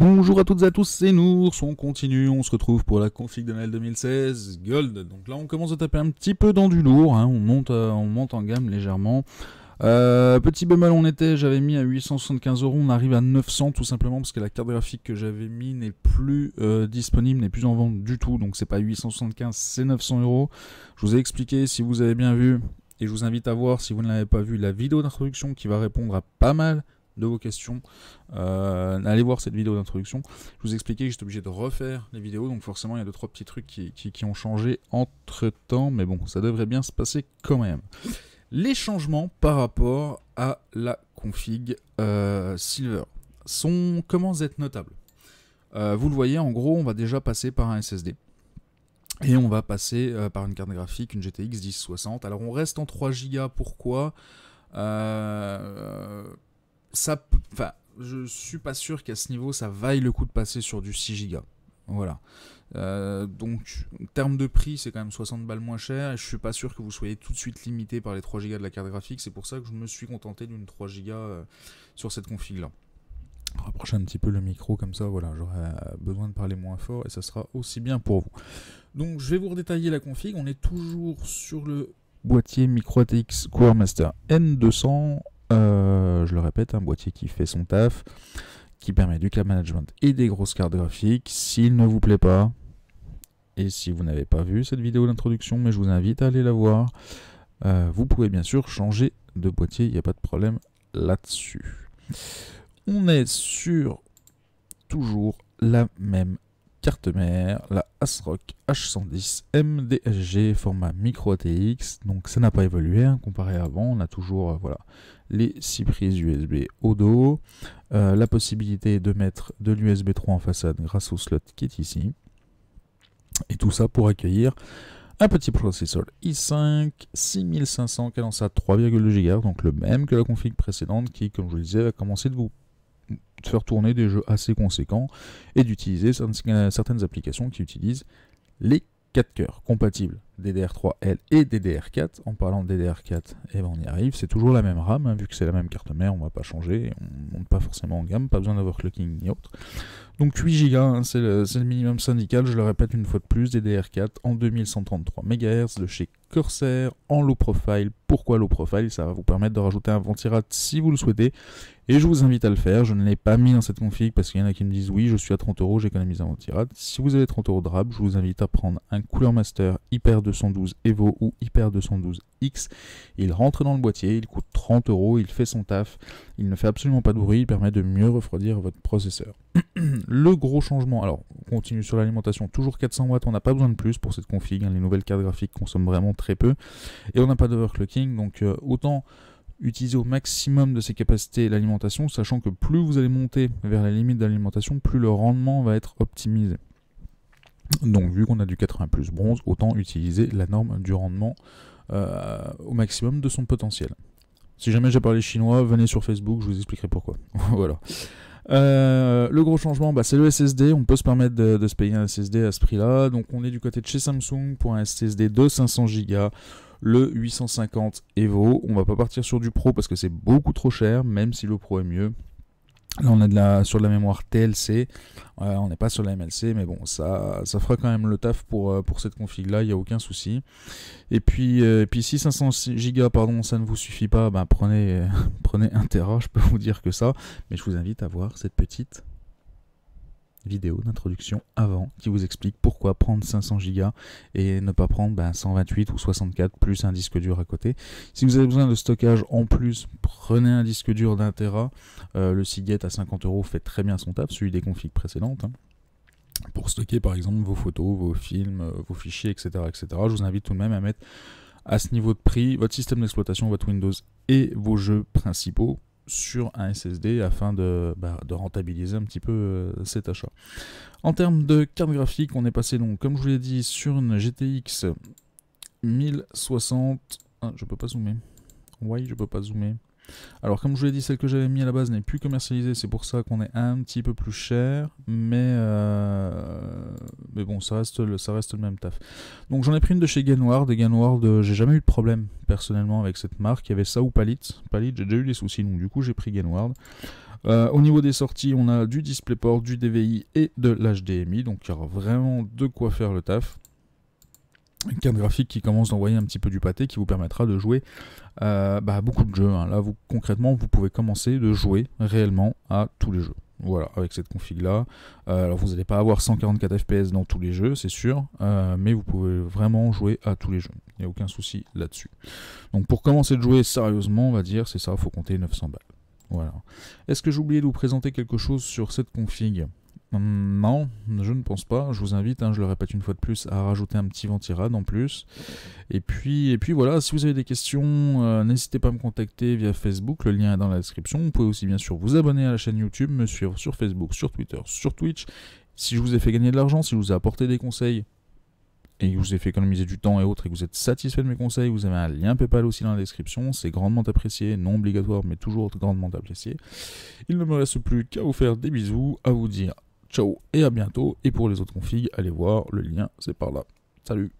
Bonjour à toutes et à tous, c'est Nours, on continue, on se retrouve pour la config de Noël 2016 Gold. Donc là on commence à taper un petit peu dans du lourd, hein, on, monte, euh, on monte en gamme légèrement. Euh, petit bémol, on était, j'avais mis à 875 euros, on arrive à 900 tout simplement parce que la carte graphique que j'avais mis n'est plus euh, disponible, n'est plus en vente du tout, donc c'est pas 875, c'est 900 euros. Je vous ai expliqué, si vous avez bien vu, et je vous invite à voir si vous ne l'avez pas vu, la vidéo d'introduction qui va répondre à pas mal de vos questions. Euh, allez voir cette vidéo d'introduction. Je vous expliquais que j'étais obligé de refaire les vidéos, donc forcément il y a deux trois petits trucs qui, ont changé entre temps, mais bon, ça devrait bien se passer quand même. Les changements par rapport à la config euh, Silver sont comment à être notables. Euh, vous le voyez, en gros, on va déjà passer par un SSD. Et on va passer par une carte graphique, une GTX 1060. Alors on reste en 3 Go, pourquoi ça, enfin, je suis pas sûr qu'à ce niveau ça vaille le coup de passer sur du 6 Go. Voilà. Euh, donc, en termes de prix, c'est quand même 60 balles moins cher. Et je suis pas sûr que vous soyez tout de suite limité par les 3 Go de la carte graphique. C'est pour ça que je me suis contenté d'une 3 Go euh, sur cette config là. Rapprocher un petit peu le micro comme ça, voilà, j'aurai euh, besoin de parler moins fort et ça sera aussi bien pour vous. Donc je vais vous redétailler la config, on est toujours sur le boîtier Micro ATX Core Master N200 euh, je le répète, un boîtier qui fait son taf, qui permet du cap management et des grosses cartes graphiques. S'il ne vous plaît pas, et si vous n'avez pas vu cette vidéo d'introduction, mais je vous invite à aller la voir, euh, vous pouvez bien sûr changer de boîtier, il n'y a pas de problème là-dessus. On est sur toujours la même carte mère, la ASRock H110 MDSG format micro ATX. Donc ça n'a pas évolué hein, comparé à avant. On a toujours euh, voilà, les 6 prises USB au dos, euh, la possibilité de mettre de l'USB 3 en façade grâce au slot qui est ici. Et tout ça pour accueillir un petit processeur i5 6500 cadence à 3,2 GHz, donc le même que la config précédente qui, comme je le disais, va commencer de vous de faire tourner des jeux assez conséquents et d'utiliser certaines applications qui utilisent les 4 cœurs compatibles DDR3L et DDR4. En parlant de DDR4, eh ben, on y arrive. C'est toujours la même RAM, hein. vu que c'est la même carte mère, on va pas changer. On ne monte pas forcément en gamme, pas besoin d'overclocking ni autre. Donc 8 Go, hein, c'est le, minimum syndical, je le répète une fois de plus, DDR4 en 2133 MHz de chez Corsair en low profile. Pourquoi low profile Ça va vous permettre de rajouter un ventirad si vous le souhaitez. Et je vous invite à le faire, je ne l'ai pas mis dans cette config parce qu'il y en a qui me disent oui, je suis à 30 euros, j'économise un ventirad. Si vous avez 30 euros de RAB, je vous invite à prendre un Cooler Master Hyper 2 212 Evo ou Hyper 212 X. Il rentre dans le boîtier, il coûte 30 euros, il fait son taf, il ne fait absolument pas de bruit, il permet de mieux refroidir votre processeur. le gros changement, alors on continue sur l'alimentation, toujours 400 watts, on n'a pas besoin de plus pour cette config, hein, les nouvelles cartes graphiques consomment vraiment très peu, et on n'a pas d'overclocking, donc euh, autant utiliser au maximum de ses capacités l'alimentation, sachant que plus vous allez monter vers la limite d'alimentation, plus le rendement va être optimisé. Donc vu qu'on a du 80 plus bronze, autant utiliser la norme du rendement euh, au maximum de son potentiel. Si jamais j'ai parlé chinois, venez sur Facebook, je vous expliquerai pourquoi. voilà. Euh, le gros changement, bah, c'est le SSD. On peut se permettre de, se payer un SSD à ce prix-là. Donc on est du côté de chez Samsung pour un SSD de 500 Go. Le 850 Evo, on va pas partir sur du Pro parce que c'est beaucoup trop cher, même si le Pro est mieux. Là, on est de la, sur de la mémoire TLC. on n'est pas sur la MLC, mais bon, ça, ça fera quand même le taf pour, euh, pour cette config-là, il n'y a aucun souci. Et puis, euh, puis si 500 Go, pardon, ça ne vous suffit pas, ben prenez, prenez 1 Tera, je peux vous dire que ça. Mais je vous invite à voir cette petite vidéo d'introduction avant qui vous explique pourquoi prendre 500 Go et ne pas prendre 128 ben, ou 64 plus un disque dur à côté. Si vous avez besoin de stockage en plus, prenez un disque dur d'un Tera. Euh, le Seagate à 50 euros fait très bien son taf, celui des configs précédentes. Hein. pour stocker par exemple vos photos, vos films, euh, vos fichiers, etc., etc. Je vous invite tout de même à mettre à ce niveau de prix votre système d'exploitation, votre Windows et vos jeux principaux sur un SSD afin de, bah, de rentabiliser un petit peu euh, cet achat. En termes de carte graphique, on est passé donc, comme je vous l'ai dit, sur une GTX 1060. Ah, je peux pas zoomer. Oui, je peux pas zoomer. Alors comme je vous l'ai dit, celle que j'avais mis à la base n'est plus commercialisée, c'est pour ça qu'on est un petit peu plus cher, mais euh, mais bon, ça reste, le, ça reste le même taf. Donc j'en ai pris une de chez Gainward, et Gainward, euh, j'ai jamais eu de problème personnellement avec cette marque. Il y avait ça ou Palit Palit, j'ai déjà eu des soucis, donc du coup j'ai pris Gainward. Euh, au niveau des sorties, on a du DisplayPort, du DVI et de l'HDMI, donc il y aura vraiment de quoi faire le taf. Une carte graphique qui commence d'envoyer un petit peu du pâté, qui vous permettra de jouer euh, bah, beaucoup de jeux. Hein. Là, vous, concrètement, vous pouvez commencer de jouer réellement à tous les jeux. Voilà, avec cette config là. Euh, alors vous n'allez pas avoir 144 FPS dans tous les jeux, c'est sûr, euh, mais vous pouvez vraiment jouer à tous les jeux. Il n'y a aucun souci là-dessus. Donc pour commencer de jouer sérieusement, on va dire, c'est ça, il faut compter 900 balles. Voilà. Est-ce que j'ai oublié de vous présenter quelque chose sur cette config Mm, non, je ne pense pas. Je vous invite, hein, je le répète une fois de plus, à rajouter un petit ventirad en plus. Et puis, et puis voilà, si vous avez des questions, euh, n'hésitez pas à me contacter via Facebook, le lien est dans la description. Vous pouvez aussi bien sûr vous abonner à la chaîne YouTube, me suivre sur Facebook, sur Twitter, sur Twitch. Si je vous ai fait gagner de l'argent, si je vous ai apporté des conseils, et que vous ai fait économiser du temps et autres, et que vous êtes satisfait de mes conseils, vous avez un lien PayPal aussi dans la description. C'est grandement apprécié, non obligatoire, mais toujours grandement apprécié. Il ne me reste plus qu'à vous faire des bisous, à vous dire Ciao et à bientôt. Et pour les autres configs, allez voir, le lien c'est par là. Salut